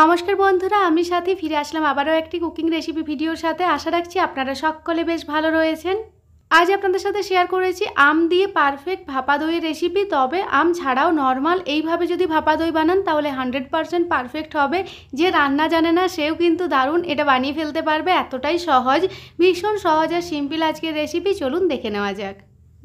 নমস্কার বন্ধুরা আমি সাথে ফিরে আসলাম আবারও একটি কুকিং রেসিপি ভিডিওর সাথে আশা রাখছি আপনারা সকলে বেশ ভালো রয়েছেন আজ আপনাদের সাথে শেয়ার করেছি আম দিয়ে পারফেক্ট ভাপা দইয়ের রেসিপি তবে আম ছাড়াও নর্মাল এইভাবে যদি ভাপা দই বানান তাহলে হান্ড্রেড পারসেন্ট পারফেক্ট হবে যে রান্না জানে না সেও কিন্তু দারুণ এটা বানিয়ে ফেলতে পারবে এতটাই সহজ ভীষণ সহজ আর সিম্পল আজকের রেসিপি চলুন দেখে নেওয়া যাক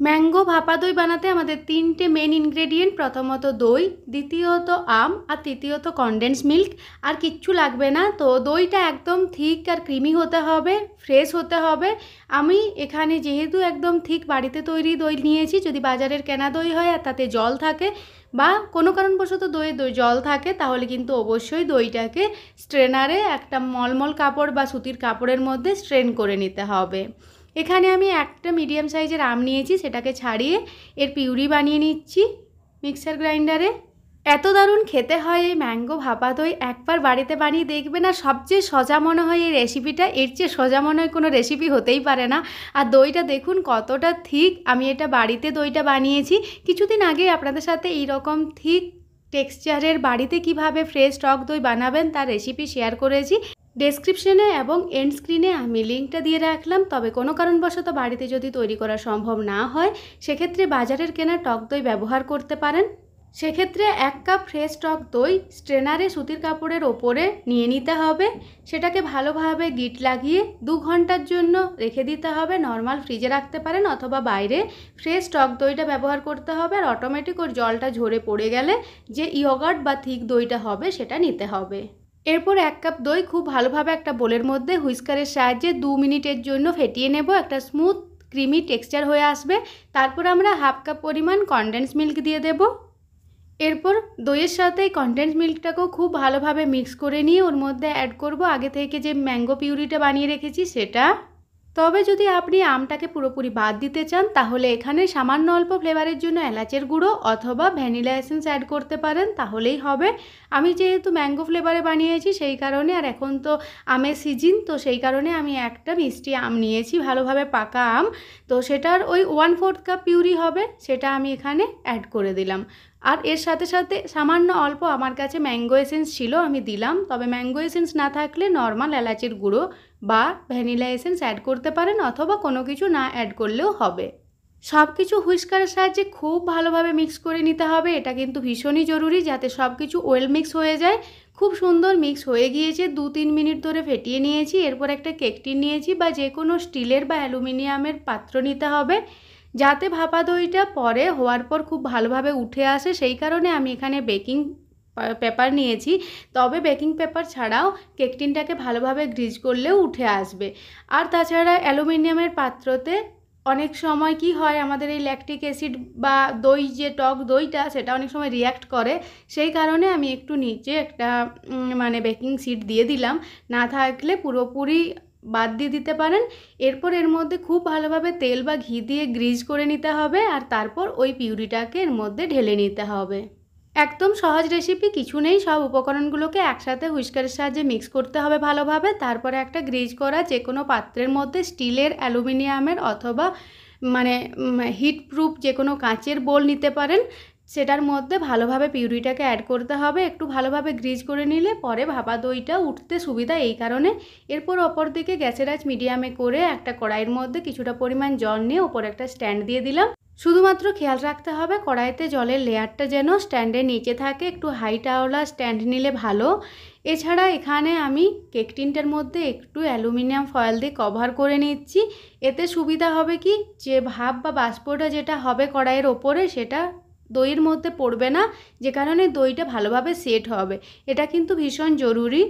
ম্যাঙ্গো ভাপা দই বানাতে আমাদের তিনটে মেন ইনগ্রেডিয়েন্ট প্রথমত দই দ্বিতীয়ত আম আর তৃতীয়ত কন্ডেন্স মিল্ক আর কিচ্ছু লাগবে না তো দইটা একদম থিক আর ক্রিমি হতে হবে ফ্রেশ হতে হবে আমি এখানে যেহেতু একদম থিক বাড়িতে তৈরি দই নিয়েছি যদি বাজারের কেনা দই হয় আর তাতে জল থাকে বা কোনো কারণবশত দইয়ের দই জল থাকে তাহলে কিন্তু অবশ্যই দইটাকে স্ট্রেনারে একটা মলমল কাপড় বা সুতির কাপড়ের মধ্যে স্ট্রেন করে নিতে হবে এখানে আমি একটা মিডিয়াম সাইজের আম নিয়েছি সেটাকে ছাড়িয়ে এর পিউরি বানিয়ে নিচ্ছি মিক্সার গ্রাইন্ডারে এত দারুণ খেতে হয় এই ম্যাঙ্গো ভাপা দই একবার বাড়িতে বানিয়ে দেখবে না সবচেয়ে সোজা মনে হয় এই রেসিপিটা এর চেয়ে সোজা মনে হয় কোনো রেসিপি হতেই পারে না আর দইটা দেখুন কতটা থিক আমি এটা বাড়িতে দইটা বানিয়েছি কিছুদিন আগে আপনাদের সাথে এই রকম থিক টেক্সচারের বাড়িতে কিভাবে ফ্রেশ টক দই বানাবেন তার রেসিপি শেয়ার করেছি ডেসক্রিপশনে এবং এন্ড স্ক্রিনে আমি লিঙ্কটা দিয়ে রাখলাম তবে কোনো কারণবশত বাড়িতে যদি তৈরি করা সম্ভব না হয় সেক্ষেত্রে বাজারের কেনা টক দই ব্যবহার করতে পারেন সেক্ষেত্রে এক কাপ ফ্রেশ টক দই স্ট্রেনারে সুতির কাপড়ের ওপরে নিয়ে নিতে হবে সেটাকে ভালোভাবে গিট লাগিয়ে দু ঘন্টার জন্য রেখে দিতে হবে নর্মাল ফ্রিজে রাখতে পারেন অথবা বাইরে ফ্রেশ টক দইটা ব্যবহার করতে হবে আর অটোমেটিক ওর জলটা ঝরে পড়ে গেলে যে ইয়গার্ট বা থিক দইটা হবে সেটা নিতে হবে এরপর এক কাপ দই খুব ভালোভাবে একটা বোলের মধ্যে হুইস্কারের সাহায্যে দু মিনিটের জন্য ফেটিয়ে নেব একটা স্মুথ ক্রিমি টেক্সচার হয়ে আসবে তারপর আমরা হাফ কাপ পরিমাণ কনডেন্স মিল্ক দিয়ে দেব এরপর দইয়ের সাথে কনডেন্স মিল্কটাকেও খুব ভালোভাবে মিক্স করে নিয়ে ওর মধ্যে অ্যাড করব আগে থেকে যে ম্যাঙ্গো পিউরিটা বানিয়ে রেখেছি সেটা তবে যদি আপনি আমটাকে পুরোপুরি বাদ দিতে চান তাহলে এখানে সামান্য অল্প ফ্লেভারের জন্য এলাচের গুঁড়ো অথবা ভ্যানিলা এসেন্স অ্যাড করতে পারেন তাহলেই হবে আমি যেহেতু ম্যাঙ্গো ফ্লেভারে বানিয়েছি সেই কারণে আর এখন তো আমের সিজিন তো সেই কারণে আমি একটা মিষ্টি আম নিয়েছি ভালোভাবে পাকা আম তো সেটার ওই ওয়ান ফোর্থ কাপ পিউরি হবে সেটা আমি এখানে অ্যাড করে দিলাম আর এর সাথে সাথে সামান্য অল্প আমার কাছে ম্যাঙ্গো এসেন্স ছিল আমি দিলাম তবে ম্যাঙ্গো এসেন্স না থাকলে নর্মাল এলাচির গুঁড়ো বা ভ্যানিলা এসেন্স অ্যাড করতে পারেন অথবা কোনো কিছু না অ্যাড করলেও হবে সব কিছু হুইস্কারের সাহায্যে খুব ভালোভাবে মিক্স করে নিতে হবে এটা কিন্তু ভীষণই জরুরি যাতে সব কিছু ওয়েল মিক্স হয়ে যায় খুব সুন্দর মিক্স হয়ে গিয়েছে দু তিন মিনিট ধরে ফেটিয়ে নিয়েছি এরপর একটা কেকটি নিয়েছি বা যে কোনো স্টিলের বা অ্যালুমিনিয়ামের পাত্র নিতে হবে যাতে ভাপা দইটা পরে হওয়ার পর খুব ভালোভাবে উঠে আসে সেই কারণে আমি এখানে বেকিং পেপার নিয়েছি তবে বেকিং পেপার ছাড়াও কেক টিনটাকে ভালোভাবে গ্রিজ করলেও উঠে আসবে আর তাছাড়া অ্যালুমিনিয়ামের পাত্রতে অনেক সময় কি হয় আমাদের এই ল্যাকটিক অ্যাসিড বা দই যে টক দইটা সেটা অনেক সময় রিয়্যাক্ট করে সেই কারণে আমি একটু নিচে একটা মানে বেকিং সিট দিয়ে দিলাম না থাকলে পুরোপুরি বাদ দিয়ে দিতে পারেন এরপর এর মধ্যে খুব ভালোভাবে তেল বা ঘি দিয়ে গ্রিজ করে নিতে হবে আর তারপর ওই পিউরিটাকে এর মধ্যে ঢেলে নিতে হবে একদম সহজ রেসিপি কিছু নেই সব উপকরণগুলোকে একসাথে হুইস্কারের সাহায্যে মিক্স করতে হবে ভালোভাবে তারপরে একটা গ্রিজ করা যে কোনো পাত্রের মধ্যে স্টিলের অ্যালুমিনিয়ামের অথবা মানে হিট প্রুফ যে কোনো কাঁচের বোল নিতে পারেন সেটার মধ্যে ভালোভাবে পিউরিটাকে অ্যাড করতে হবে একটু ভালোভাবে গ্রিজ করে নিলে পরে ভাপা দইটা উঠতে সুবিধা এই কারণে এরপর অপর দিকে গ্যাসের আঁচ মিডিয়ামে করে একটা কড়াইয়ের মধ্যে কিছুটা পরিমাণ জল নিয়ে ওপর একটা স্ট্যান্ড দিয়ে দিলাম শুধুমাত্র খেয়াল রাখতে হবে কড়াইতে জলের লেয়ারটা যেন স্ট্যান্ডের নিচে থাকে একটু হাইটাওয়ালা স্ট্যান্ড নিলে ভালো এছাড়া এখানে আমি কেক টিনটার মধ্যে একটু অ্যালুমিনিয়াম ফয়েল দিয়ে কভার করে নিচ্ছি এতে সুবিধা হবে কি যে ভাব বা বাষ্পটা যেটা হবে কড়াইয়ের ওপরে সেটা দইয়ের মধ্যে পড়বে না যে কারণে দইটা ভালোভাবে সেট হবে এটা কিন্তু ভীষণ জরুরি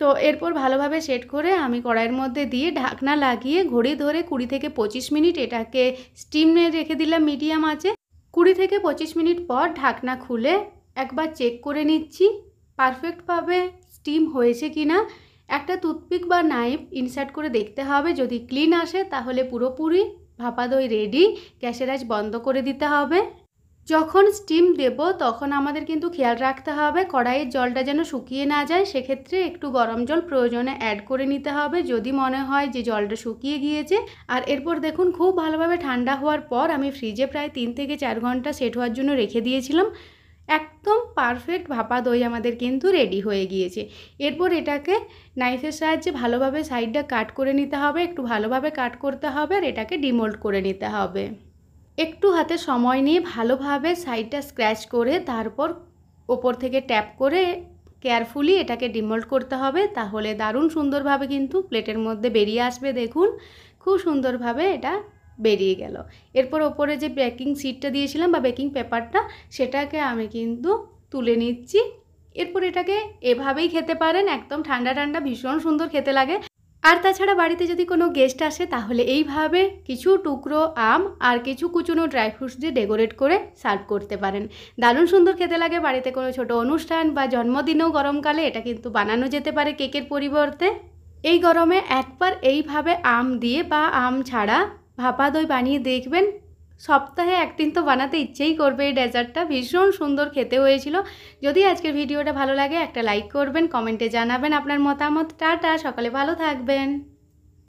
তো এরপর ভালোভাবে সেট করে আমি কড়াইয়ের মধ্যে দিয়ে ঢাকনা লাগিয়ে ঘড়ি ধরে কুড়ি থেকে পঁচিশ মিনিট এটাকে স্টিমে রেখে দিলাম মিডিয়াম আছে কুড়ি থেকে পঁচিশ মিনিট পর ঢাকনা খুলে একবার চেক করে নিচ্ছি পারফেক্টভাবে স্টিম হয়েছে কি না একটা টুথপিক বা নাইফ ইনসার্ট করে দেখতে হবে যদি ক্লিন আসে তাহলে পুরোপুরি ভাপা দই রেডি গ্যাসের আজ বন্ধ করে দিতে হবে যখন স্টিম দেব তখন আমাদের কিন্তু খেয়াল রাখতে হবে কড়াইয়ের জলটা যেন শুকিয়ে না যায় সেক্ষেত্রে একটু গরম জল প্রয়োজনে অ্যাড করে নিতে হবে যদি মনে হয় যে জলটা শুকিয়ে গিয়েছে আর এরপর দেখুন খুব ভালোভাবে ঠান্ডা হওয়ার পর আমি ফ্রিজে প্রায় তিন থেকে চার ঘন্টা সেট হওয়ার জন্য রেখে দিয়েছিলাম একদম পারফেক্ট ভাপা দই আমাদের কিন্তু রেডি হয়ে গিয়েছে এরপর এটাকে নাইফের সাহায্যে ভালোভাবে সাইডটা কাট করে নিতে হবে একটু ভালোভাবে কাট করতে হবে আর এটাকে ডিমোল্ড করে নিতে হবে একটু হাতে সময় নিয়ে ভালোভাবে সাইডটা স্ক্র্যাচ করে তারপর ওপর থেকে ট্যাপ করে কেয়ারফুলি এটাকে ডিমোল্ড করতে হবে তাহলে দারুণ সুন্দরভাবে কিন্তু প্লেটের মধ্যে বেরিয়ে আসবে দেখুন খুব সুন্দরভাবে এটা বেরিয়ে গেল এরপর ওপরে যে বেকিং সিটটা দিয়েছিলাম বা বেকিং পেপারটা সেটাকে আমি কিন্তু তুলে নিচ্ছি এরপর এটাকে এভাবেই খেতে পারেন একদম ঠান্ডা ঠান্ডা ভীষণ সুন্দর খেতে লাগে আর তাছাড়া বাড়িতে যদি কোনো গেস্ট আসে তাহলে এইভাবে কিছু টুকরো আম আর কিছু কুচুনো ড্রাই ফ্রুটস দিয়ে ডেকোরেট করে সার্ভ করতে পারেন দারুণ সুন্দর খেতে লাগে বাড়িতে কোনো ছোট অনুষ্ঠান বা জন্মদিনেও গরমকালে এটা কিন্তু বানানো যেতে পারে কেকের পরিবর্তে এই গরমে একবার এইভাবে আম দিয়ে বা আম ছাড়া ভাপা দই বানিয়ে দেখবেন সপ্তাহে একদিন তো বানাতে ইচ্ছেই করবে এই ডেজার্টটা ভীষণ সুন্দর খেতে হয়েছিল যদি আজকের ভিডিওটা ভালো লাগে একটা লাইক করবেন কমেন্টে জানাবেন আপনার মতামত টাটা সকালে ভালো থাকবেন